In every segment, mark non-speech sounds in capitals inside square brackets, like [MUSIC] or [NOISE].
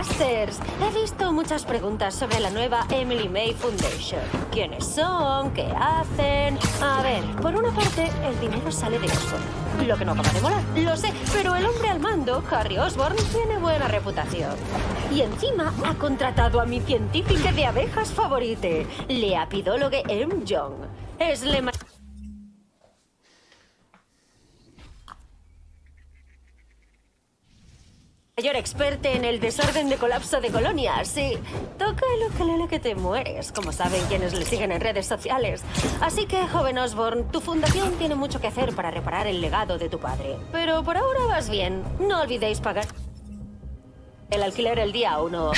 He visto muchas preguntas sobre la nueva Emily May Foundation. ¿Quiénes son? ¿Qué hacen? A ver, por una parte, el dinero sale de eso, Lo que no va a demorar, lo sé, pero el hombre al mando, Harry Osborne, tiene buena reputación. Y encima ha contratado a mi científica de abejas favorite, la M. Young. Es lema... mayor experte en el desorden de colapso de colonias. Sí, toca el ukelele que te mueres, como saben quienes le siguen en redes sociales. Así que, joven Osborne, tu fundación tiene mucho que hacer para reparar el legado de tu padre. Pero por ahora vas bien. No olvidéis pagar el alquiler el día 1.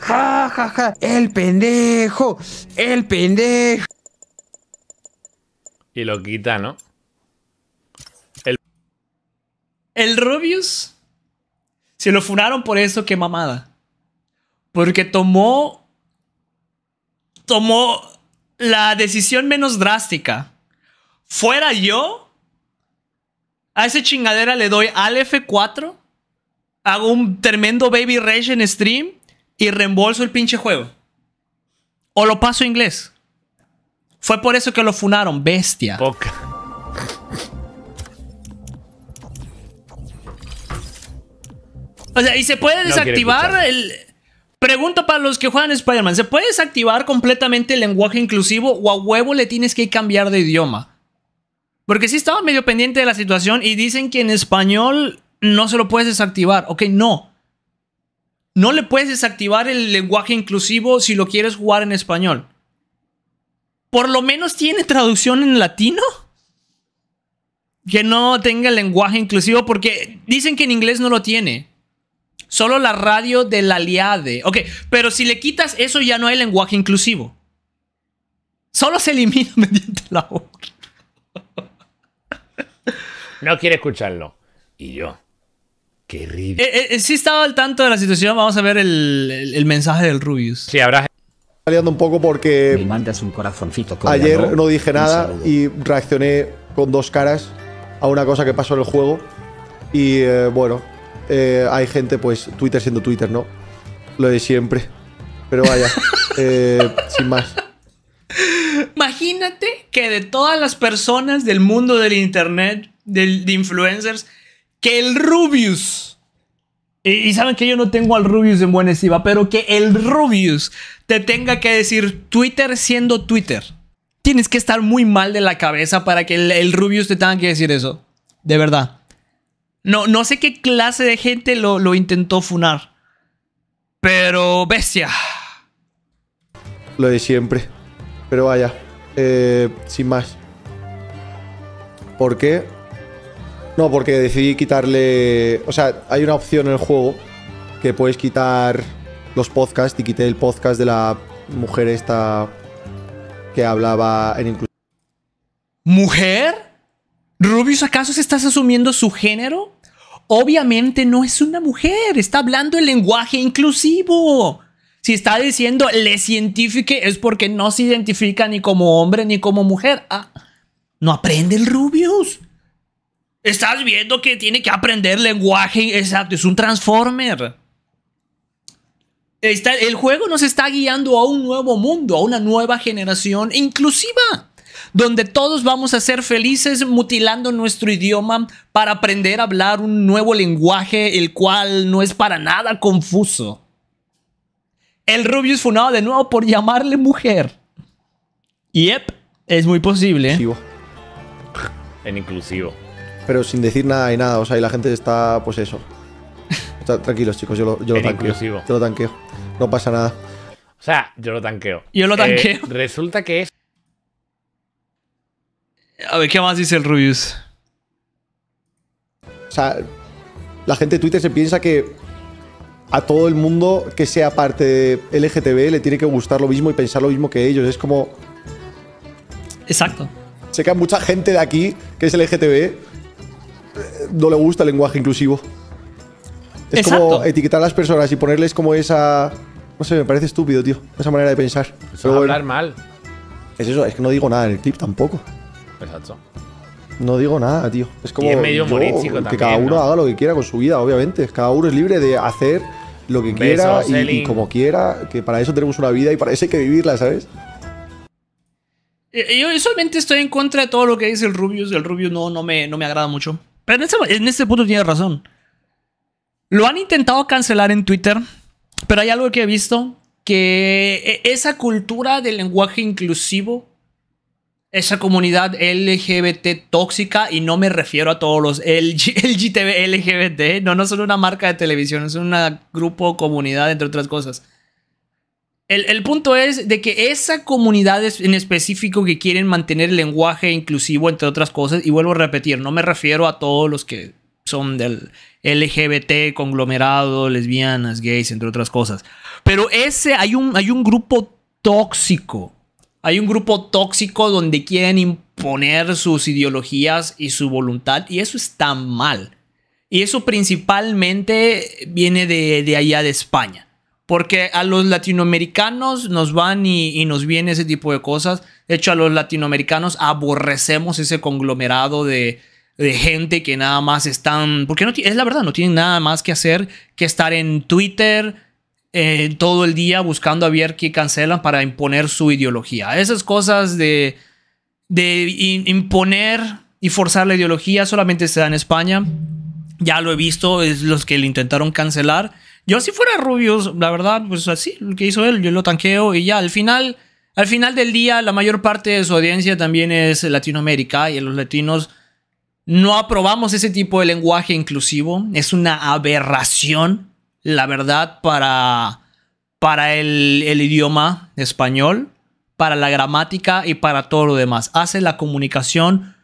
¡Ja, ja, ja! ¡El pendejo! ¡El pendejo! Y lo quita, ¿no? El Rubius se lo funaron por eso, qué mamada. Porque tomó. Tomó la decisión menos drástica. Fuera yo. A esa chingadera le doy al F4. Hago un tremendo baby rage en stream. Y reembolso el pinche juego. O lo paso a inglés. Fue por eso que lo funaron, bestia. y se puede desactivar el. Pregunta para los que juegan Spider-Man: ¿se puede desactivar completamente el lenguaje inclusivo o a huevo le tienes que cambiar de idioma? Porque si estaba medio pendiente de la situación y dicen que en español no se lo puedes desactivar. Ok, no. No le puedes desactivar el lenguaje inclusivo si lo quieres jugar en español. Por lo menos tiene traducción en latino. Que no tenga el lenguaje inclusivo porque dicen que en inglés no lo tiene. Solo la radio de la Aliade. Ok, pero si le quitas eso ya no hay lenguaje inclusivo. Solo se elimina [LAUGHS] mediante la voz. No quiere escucharlo. Y yo. Qué ridículo. Eh, eh, eh, sí estaba al tanto de la situación. Vamos a ver el, mensaje del Rubius. Sí, habrá peleando un poco porque Me mandas un corazoncito ayer no dije nada y reaccioné con dos caras a una cosa que pasó en el juego y eh, bueno eh, hay gente, pues, Twitter siendo Twitter, ¿no? Lo de siempre. Pero vaya, [LAUGHS] eh, sin más. Imagínate que de todas las personas del mundo del internet, de influencers, que el Rubius. Y, saben que yo no tengo al Rubius en buena estima, pero que el Rubius te tenga que decir Twitter siendo Twitter. Tienes que estar muy mal de la cabeza para que el Rubius te tenga que decir eso. De verdad. No, sé qué clase de gente lo, intentó funar. Pero bestia. Lo de siempre. Pero vaya, eh, sin más. ¿Por qué? No, porque decidí quitarle... O sea, hay una opción en el juego que puedes quitar los podcasts y quité el podcast de la mujer esta que hablaba en inclusión. ¿Mujer? Rubius, ¿acaso estás asumiendo su género? Obviamente no es una mujer, está hablando el lenguaje inclusivo. Si está diciendo le científique es porque no se identifica ni como hombre ni como mujer. Ah, no aprende el Rubius. Estás viendo que tiene que aprender lenguaje. Exacto, es un transformer. Está, el juego nos está guiando a un nuevo mundo, a una nueva generación inclusiva donde todos vamos a ser felices mutilando nuestro idioma para aprender a hablar un nuevo lenguaje, el cual no es para nada confuso. El rubio es funado de nuevo por llamarle mujer. Yep, es muy posible. En inclusivo. Pero sin decir nada y nada, o sea, y la gente está, pues eso. tranquilos, chicos, yo lo, tanqueo. Yo lo tanqueo. No pasa nada. O sea, yo lo tanqueo. Yo lo eh, tanqueo. resulta que es a ver, ¿qué más dice el Rubius? O sea, la gente de Twitter se piensa que a todo el mundo que sea parte de LGTB le tiene que gustar lo mismo y pensar lo mismo que ellos. Es como. Exacto. Sé que a mucha gente de aquí que es LGTB eh, no le gusta el lenguaje inclusivo. Es como etiquetar a las personas y ponerles como esa. No sé, me parece estúpido, tío. Esa manera de pensar. Eso hablar mal. Es eso, es que no digo nada en el clip tampoco. No digo nada, tío. Es como. Que cada uno haga lo que quiera con su vida, obviamente. Cada uno es libre de hacer lo que quiera y, como quiera. Que para eso tenemos una vida y para eso hay que vivirla, ¿sabes? Yo solamente estoy en contra de todo lo que dice el Rubius. El Rubius no, no, me, no me agrada mucho. Pero en este, en punto tienes razón. Lo han intentado cancelar en Twitter. Pero hay algo que he visto. Que e, esa cultura del lenguaje inclusivo esa comunidad LGBT tóxica y no me refiero a todos los LGTB [LAUGHS] LGBT, no, no son una marca de televisión, es un grupo, comunidad, entre otras cosas. El, punto es de que esa comunidad en específico que quieren mantener el lenguaje inclusivo, entre otras cosas, y vuelvo a repetir, no me refiero a todos los que son del LGBT, conglomerado, lesbianas, gays, entre otras cosas. Pero ese, hay un, hay un grupo tóxico hay un grupo tóxico donde quieren imponer sus ideologías y su voluntad y eso está mal. Y eso principalmente viene de, allá de España. Porque a los latinoamericanos nos van y, nos viene ese tipo de cosas. De hecho, a los latinoamericanos aborrecemos ese conglomerado de, gente que nada más están... Porque no, es la verdad, no tienen nada más que hacer que estar en Twitter, eh, todo el día buscando a ver qué cancelan para imponer su ideología. Esas cosas de, de imponer y forzar la ideología solamente se da en España. Ya lo he visto, es los que le intentaron cancelar. Yo si fuera Rubius, la verdad, pues así, lo que hizo él, yo lo tanqueo y ya, al final... Al final del día, la mayor parte de su audiencia también es Latinoamérica y los latinos no aprobamos ese tipo de lenguaje inclusivo. Es una aberración la verdad, para, para el, el idioma español, para la gramática y para todo lo demás. Hace la comunicación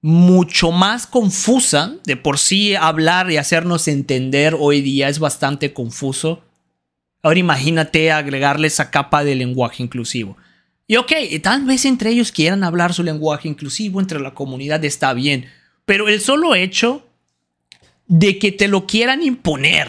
mucho más confusa. De por sí hablar y hacernos entender hoy día es bastante confuso. Ahora imagínate agregarle esa capa de lenguaje inclusivo. Y ok, tal vez entre ellos quieran hablar su lenguaje inclusivo, entre la comunidad está bien, pero el solo hecho de que te lo quieran imponer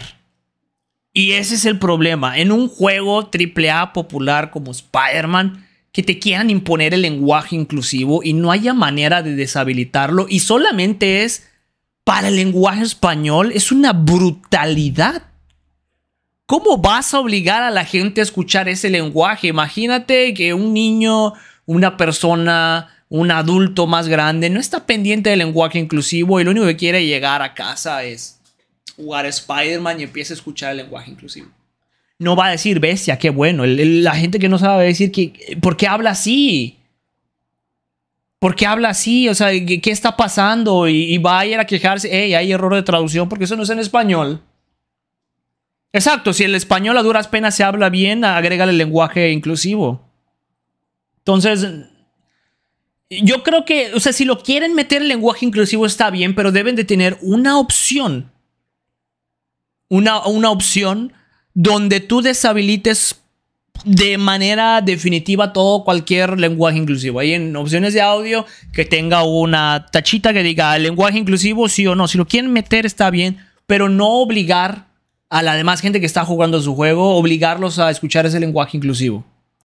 y ese es el problema. En un juego AAA popular como Spider-Man, que te quieran imponer el lenguaje inclusivo y no haya manera de deshabilitarlo y solamente es para el lenguaje español, es una brutalidad. ¿Cómo vas a obligar a la gente a escuchar ese lenguaje? Imagínate que un niño, una persona, un adulto más grande no está pendiente del lenguaje inclusivo y lo único que quiere llegar a casa es jugar Spider-Man y empiece a escuchar el lenguaje inclusivo. No va a decir, bestia, qué bueno. la gente que no sabe decir, que, ¿por qué habla así? ¿Por qué habla así? O sea, ¿qué, está pasando? Y, va a ir a quejarse, hey, hay error de traducción porque eso no es en español. Exacto, si el español a duras penas se habla bien, agrega el lenguaje inclusivo. Entonces, yo creo que, o sea, si lo quieren meter el lenguaje inclusivo está bien, pero deben de tener una opción una, opción donde tú deshabilites de manera definitiva todo cualquier lenguaje inclusivo. Hay en opciones de audio que tenga una tachita que diga lenguaje inclusivo sí o no. Si lo quieren meter está bien, pero no obligar a la demás gente que está jugando su juego, obligarlos a escuchar ese lenguaje inclusivo.